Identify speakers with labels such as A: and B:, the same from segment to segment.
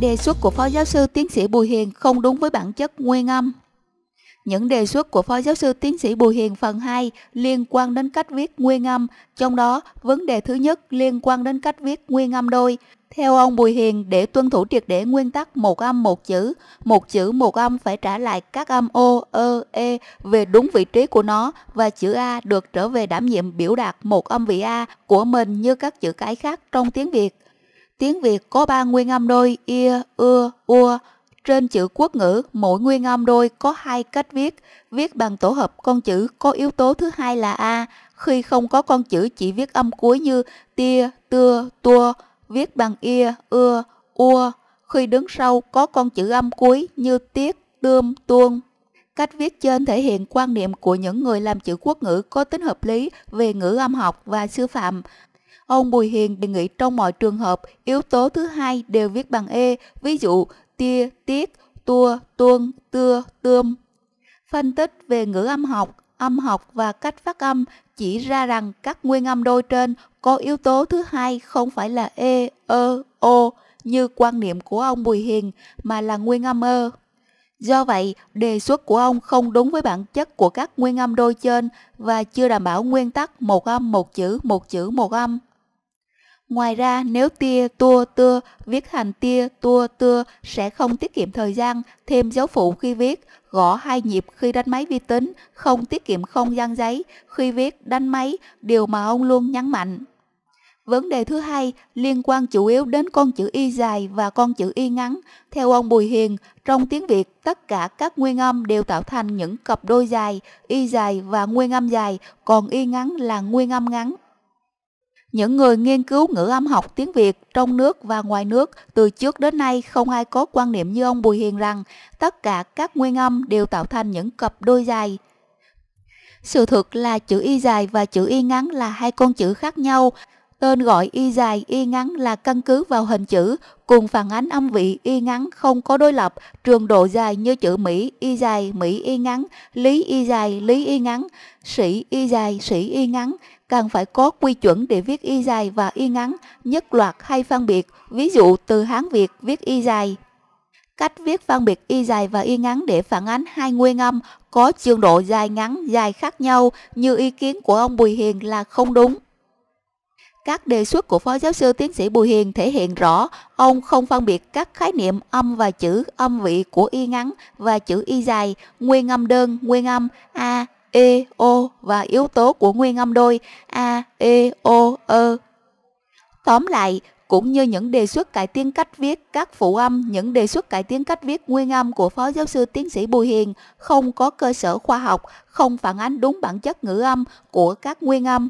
A: đề xuất của phó giáo sư tiến sĩ Bùi Hiền không đúng với bản chất nguyên âm. Những đề xuất của phó giáo sư tiến sĩ Bùi Hiền phần 2 liên quan đến cách viết nguyên âm, trong đó vấn đề thứ nhất liên quan đến cách viết nguyên âm đôi. Theo ông Bùi Hiền, để tuân thủ triệt để nguyên tắc một âm một chữ, một chữ một âm phải trả lại các âm o, ơ, e về đúng vị trí của nó và chữ A được trở về đảm nhiệm biểu đạt một âm vị A của mình như các chữ cái khác trong tiếng Việt. Tiếng Việt có ba nguyên âm đôi ia, ưa, ua. Trên chữ quốc ngữ, mỗi nguyên âm đôi có hai cách viết. Viết bằng tổ hợp con chữ có yếu tố thứ hai là a. Khi không có con chữ chỉ viết âm cuối như tia, tưa, tua. Viết bằng ia, ưa, ua. Khi đứng sau có con chữ âm cuối như tiết, tươm, tuông, Cách viết trên thể hiện quan niệm của những người làm chữ quốc ngữ có tính hợp lý về ngữ âm học và sư phạm. Ông Bùi Hiền đề nghị trong mọi trường hợp, yếu tố thứ hai đều viết bằng E, ví dụ tia, tiết, tua, tuôn, tưa, tươm. Phân tích về ngữ âm học, âm học và cách phát âm chỉ ra rằng các nguyên âm đôi trên có yếu tố thứ hai không phải là E, ơ, ô như quan niệm của ông Bùi Hiền mà là nguyên âm ơ. E. Do vậy, đề xuất của ông không đúng với bản chất của các nguyên âm đôi trên và chưa đảm bảo nguyên tắc một âm một chữ một chữ một âm. Ngoài ra, nếu tia, tua, tưa viết thành tia, tua, tưa sẽ không tiết kiệm thời gian, thêm dấu phụ khi viết, gõ hai nhịp khi đánh máy vi tính, không tiết kiệm không gian giấy, khi viết, đánh máy, điều mà ông luôn nhấn mạnh. Vấn đề thứ hai liên quan chủ yếu đến con chữ y dài và con chữ y ngắn. Theo ông Bùi Hiền, trong tiếng Việt, tất cả các nguyên âm đều tạo thành những cặp đôi dài, y dài và nguyên âm dài, còn y ngắn là nguyên âm ngắn. Những người nghiên cứu ngữ âm học tiếng Việt trong nước và ngoài nước từ trước đến nay không ai có quan niệm như ông Bùi Hiền rằng tất cả các nguyên âm đều tạo thành những cặp đôi dài. Sự thực là chữ y dài và chữ y ngắn là hai con chữ khác nhau. Tên gọi y dài, y ngắn là căn cứ vào hình chữ, cùng phản ánh âm vị y ngắn không có đối lập, trường độ dài như chữ Mỹ, y dài, Mỹ y ngắn, lý y dài, lý y ngắn, sĩ y dài, sĩ y ngắn, càng phải có quy chuẩn để viết y dài và y ngắn, nhất loạt hay phân biệt, ví dụ từ Hán Việt viết y dài. Cách viết phân biệt y dài và y ngắn để phản ánh hai nguyên âm có trường độ dài ngắn dài khác nhau như ý kiến của ông Bùi Hiền là không đúng. Các đề xuất của Phó Giáo sư Tiến sĩ Bùi Hiền thể hiện rõ ông không phân biệt các khái niệm âm và chữ âm vị của y ngắn và chữ y dài, nguyên âm đơn, nguyên âm a, e o và yếu tố của nguyên âm đôi a e o ơ. E. Tóm lại, cũng như những đề xuất cải tiến cách viết các phụ âm, những đề xuất cải tiến cách viết nguyên âm của Phó Giáo sư Tiến sĩ Bùi Hiền không có cơ sở khoa học, không phản ánh đúng bản chất ngữ âm của các nguyên âm.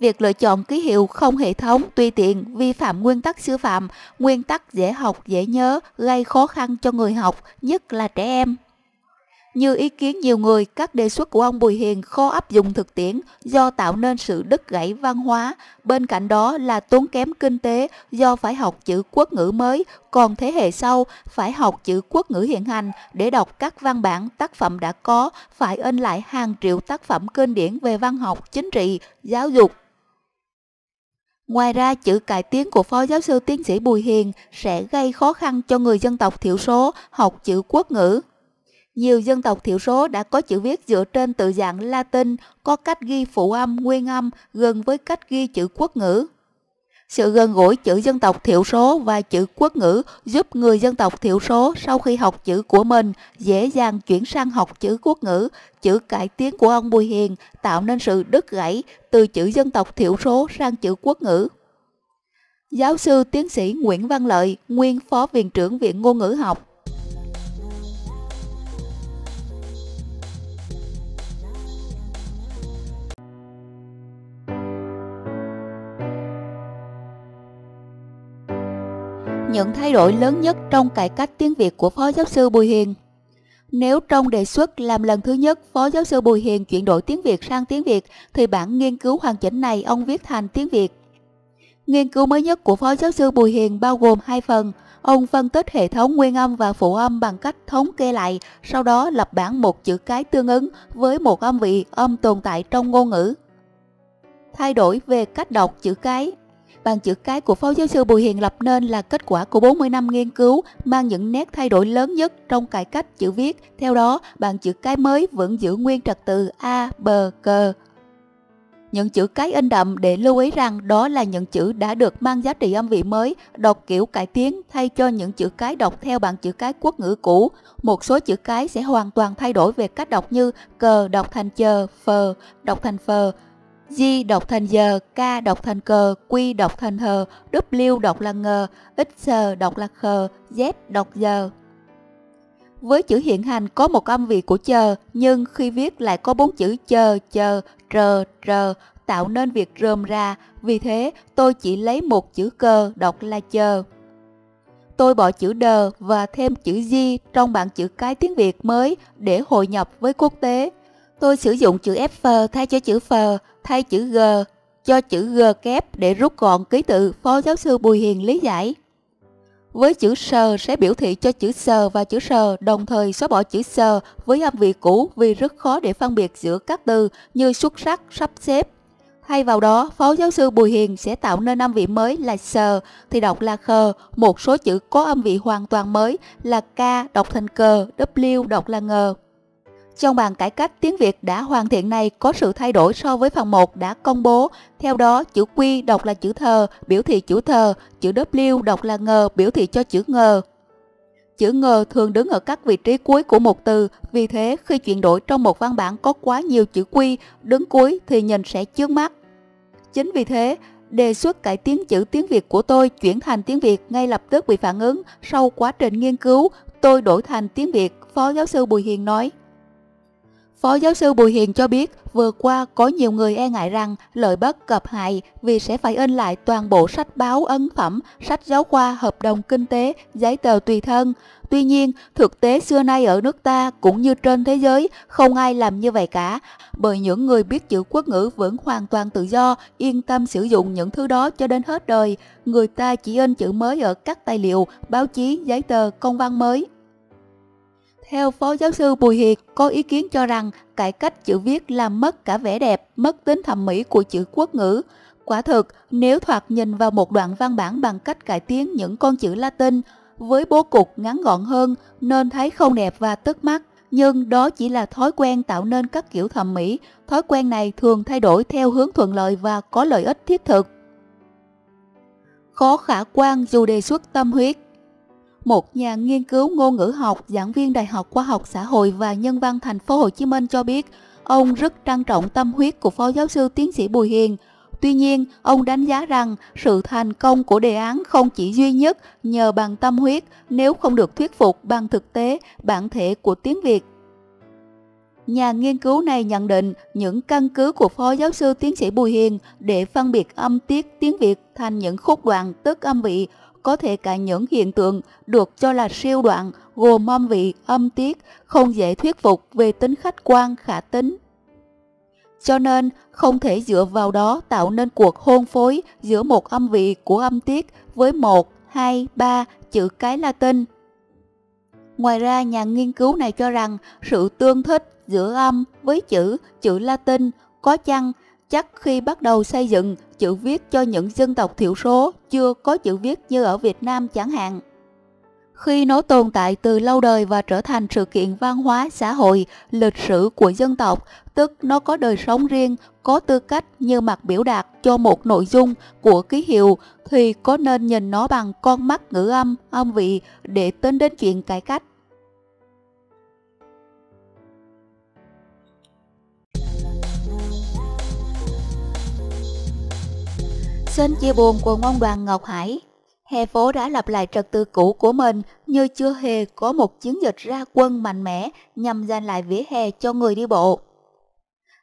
A: Việc lựa chọn ký hiệu không hệ thống, tùy tiện, vi phạm nguyên tắc sư phạm, nguyên tắc dễ học, dễ nhớ, gây khó khăn cho người học, nhất là trẻ em. Như ý kiến nhiều người, các đề xuất của ông Bùi Hiền khó áp dụng thực tiễn do tạo nên sự đứt gãy văn hóa, bên cạnh đó là tốn kém kinh tế do phải học chữ quốc ngữ mới, còn thế hệ sau phải học chữ quốc ngữ hiện hành để đọc các văn bản tác phẩm đã có, phải in lại hàng triệu tác phẩm kinh điển về văn học, chính trị, giáo dục, Ngoài ra, chữ cải tiến của Phó Giáo sư Tiến sĩ Bùi Hiền sẽ gây khó khăn cho người dân tộc thiểu số học chữ quốc ngữ nhiều dân tộc thiểu số đã có chữ viết dựa trên tự dạng Latin có cách ghi phụ âm nguyên âm gần với cách ghi chữ quốc ngữ. Sự gần gũi chữ dân tộc thiểu số và chữ quốc ngữ giúp người dân tộc thiểu số sau khi học chữ của mình dễ dàng chuyển sang học chữ quốc ngữ. Chữ cải tiến của ông Bùi Hiền tạo nên sự đứt gãy từ chữ dân tộc thiểu số sang chữ quốc ngữ. Giáo sư tiến sĩ Nguyễn Văn Lợi, nguyên phó viện trưởng Viện Ngôn ngữ học, những thay đổi lớn nhất trong cải cách tiếng Việt của Phó Giáo sư Bùi Hiền. Nếu trong đề xuất làm lần thứ nhất Phó Giáo sư Bùi Hiền chuyển đổi tiếng Việt sang tiếng Việt thì bản nghiên cứu hoàn chỉnh này ông viết thành tiếng Việt. Nghiên cứu mới nhất của Phó Giáo sư Bùi Hiền bao gồm hai phần. Ông phân tích hệ thống nguyên âm và phụ âm bằng cách thống kê lại, sau đó lập bản một chữ cái tương ứng với một âm vị âm tồn tại trong ngôn ngữ. Thay đổi về cách đọc chữ cái Bàn chữ cái của Phó Giáo sư Bùi Hiền lập nên là kết quả của 40 năm nghiên cứu mang những nét thay đổi lớn nhất trong cải cách chữ viết. Theo đó, bàn chữ cái mới vẫn giữ nguyên trật tự A, B, C. Những chữ cái in đậm để lưu ý rằng đó là những chữ đã được mang giá trị âm vị mới, đọc kiểu cải tiến thay cho những chữ cái đọc theo bản chữ cái quốc ngữ cũ. Một số chữ cái sẽ hoàn toàn thay đổi về cách đọc như cờ đọc thành chờ, phờ đọc thành phờ, Di đọc thành giờ, k đọc thành cờ, q đọc thành hờ, W đọc là ngờ, X đọc là khờ, Z đọc giờ. Với chữ hiện hành có một âm vị của chờ, nhưng khi viết lại có bốn chữ chờ, chờ, r, r tạo nên việc rơm ra, vì thế tôi chỉ lấy một chữ cơ đọc là chờ. Tôi bỏ chữ đờ và thêm chữ di trong bảng chữ cái tiếng Việt mới để hội nhập với quốc tế. Tôi sử dụng chữ F thay cho chữ F, thay chữ G, cho chữ G kép để rút gọn ký tự, Phó giáo sư Bùi Hiền lý giải. Với chữ sờ sẽ biểu thị cho chữ sờ và chữ sờ, đồng thời xóa bỏ chữ sờ với âm vị cũ vì rất khó để phân biệt giữa các từ như xuất sắc, sắp xếp. Thay vào đó, Phó giáo sư Bùi Hiền sẽ tạo nên âm vị mới là sờ thì đọc là khờ, một số chữ có âm vị hoàn toàn mới là k đọc thành cờ, w đọc là ngờ. Trong bản cải cách tiếng Việt đã hoàn thiện này có sự thay đổi so với phần 1 đã công bố. Theo đó, chữ Q đọc là chữ thờ, biểu thị chữ thờ, chữ W đọc là ngờ, biểu thị cho chữ ngờ. Chữ ngờ thường đứng ở các vị trí cuối của một từ, vì thế khi chuyển đổi trong một văn bản có quá nhiều chữ Q đứng cuối thì nhìn sẽ chướng mắt. Chính vì thế, đề xuất cải tiến chữ tiếng Việt của tôi chuyển thành tiếng Việt ngay lập tức bị phản ứng. Sau quá trình nghiên cứu, tôi đổi thành tiếng Việt, Phó Giáo sư Bùi Hiền nói. Phó giáo sư Bùi Hiền cho biết, vừa qua có nhiều người e ngại rằng lợi bất cập hại vì sẽ phải in lại toàn bộ sách báo ấn phẩm, sách giáo khoa, hợp đồng kinh tế, giấy tờ tùy thân. Tuy nhiên, thực tế xưa nay ở nước ta cũng như trên thế giới, không ai làm như vậy cả, bởi những người biết chữ quốc ngữ vẫn hoàn toàn tự do, yên tâm sử dụng những thứ đó cho đến hết đời. Người ta chỉ in chữ mới ở các tài liệu, báo chí, giấy tờ, công văn mới. Theo Phó Giáo sư Bùi Hiệt, có ý kiến cho rằng cải cách chữ viết làm mất cả vẻ đẹp, mất tính thẩm mỹ của chữ quốc ngữ. Quả thực, nếu thoạt nhìn vào một đoạn văn bản bằng cách cải tiến những con chữ Latin với bố cục ngắn gọn hơn nên thấy không đẹp và tức mắt. Nhưng đó chỉ là thói quen tạo nên các kiểu thẩm mỹ. Thói quen này thường thay đổi theo hướng thuận lợi và có lợi ích thiết thực. Khó khả quan dù đề xuất tâm huyết một nhà nghiên cứu ngôn ngữ học, giảng viên Đại học Khoa học Xã hội và Nhân văn Thành phố Hồ Chí Minh cho biết, ông rất trân trọng tâm huyết của Phó Giáo sư Tiến sĩ Bùi Hiền. Tuy nhiên, ông đánh giá rằng sự thành công của đề án không chỉ duy nhất nhờ bằng tâm huyết, nếu không được thuyết phục bằng thực tế, bản thể của tiếng Việt Nhà nghiên cứu này nhận định những căn cứ của Phó Giáo sư Tiến sĩ Bùi Hiền để phân biệt âm tiết tiếng Việt thành những khúc đoạn tức âm vị có thể cả những hiện tượng được cho là siêu đoạn gồm âm vị, âm tiết không dễ thuyết phục về tính khách quan khả tính. Cho nên, không thể dựa vào đó tạo nên cuộc hôn phối giữa một âm vị của âm tiết với một, hai, ba chữ cái Latin. Ngoài ra, nhà nghiên cứu này cho rằng sự tương thích giữa âm với chữ, chữ Latin có chăng chắc khi bắt đầu xây dựng chữ viết cho những dân tộc thiểu số chưa có chữ viết như ở Việt Nam chẳng hạn. Khi nó tồn tại từ lâu đời và trở thành sự kiện văn hóa, xã hội, lịch sử của dân tộc, tức nó có đời sống riêng, có tư cách như mặt biểu đạt cho một nội dung của ký hiệu, thì có nên nhìn nó bằng con mắt ngữ âm, âm vị để tính đến chuyện cải cách Xin chia buồn cùng ông Đoàn Ngọc Hải. Hè phố đã lập lại trật tự cũ của mình như chưa hề có một chiến dịch ra quân mạnh mẽ nhằm giành lại vỉa hè cho người đi bộ.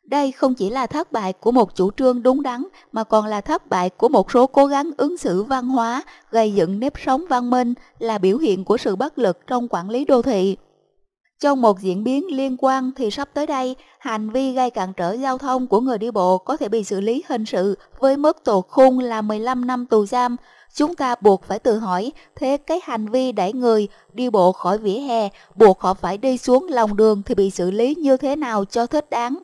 A: Đây không chỉ là thất bại của một chủ trương đúng đắn mà còn là thất bại của một số cố gắng ứng xử văn hóa, gây dựng nếp sống văn minh là biểu hiện của sự bất lực trong quản lý đô thị. Trong một diễn biến liên quan thì sắp tới đây, hành vi gây cản trở giao thông của người đi bộ có thể bị xử lý hình sự với mức tù khung là 15 năm tù giam. Chúng ta buộc phải tự hỏi, thế cái hành vi đẩy người đi bộ khỏi vỉa hè, buộc họ phải đi xuống lòng đường thì bị xử lý như thế nào cho thích đáng?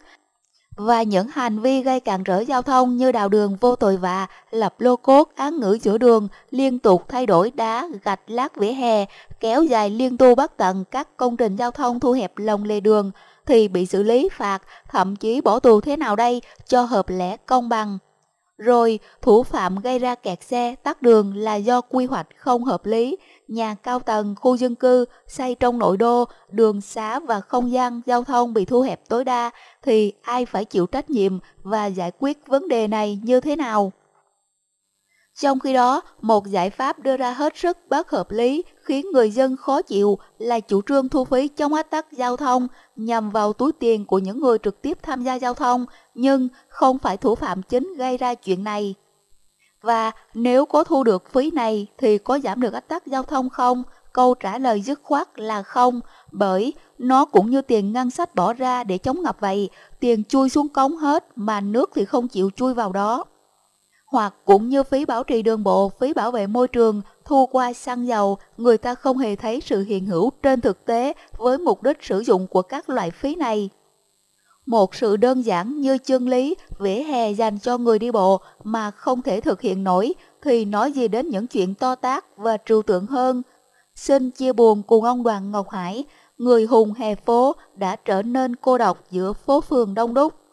A: và những hành vi gây cản trở giao thông như đào đường vô tội vạ, lập lô cốt, án ngữ giữa đường, liên tục thay đổi đá, gạch lát vỉa hè, kéo dài liên tu bất tận các công trình giao thông thu hẹp lòng lề đường thì bị xử lý phạt, thậm chí bỏ tù thế nào đây cho hợp lẽ công bằng. Rồi, thủ phạm gây ra kẹt xe, tắt đường là do quy hoạch không hợp lý, nhà cao tầng, khu dân cư xây trong nội đô, đường xá và không gian giao thông bị thu hẹp tối đa thì ai phải chịu trách nhiệm và giải quyết vấn đề này như thế nào? Trong khi đó, một giải pháp đưa ra hết sức bất hợp lý khiến người dân khó chịu là chủ trương thu phí trong ách tắc giao thông nhằm vào túi tiền của những người trực tiếp tham gia giao thông, nhưng không phải thủ phạm chính gây ra chuyện này. Và nếu có thu được phí này thì có giảm được ách tắc giao thông không? Câu trả lời dứt khoát là không, bởi nó cũng như tiền ngân sách bỏ ra để chống ngập vậy, tiền chui xuống cống hết mà nước thì không chịu chui vào đó hoặc cũng như phí bảo trì đường bộ, phí bảo vệ môi trường, thu qua xăng dầu, người ta không hề thấy sự hiện hữu trên thực tế với mục đích sử dụng của các loại phí này. Một sự đơn giản như chân lý, vỉa hè dành cho người đi bộ mà không thể thực hiện nổi thì nói gì đến những chuyện to tác và trừu tượng hơn. Xin chia buồn cùng ông Đoàn Ngọc Hải, người hùng hè phố đã trở nên cô độc giữa phố phường đông đúc.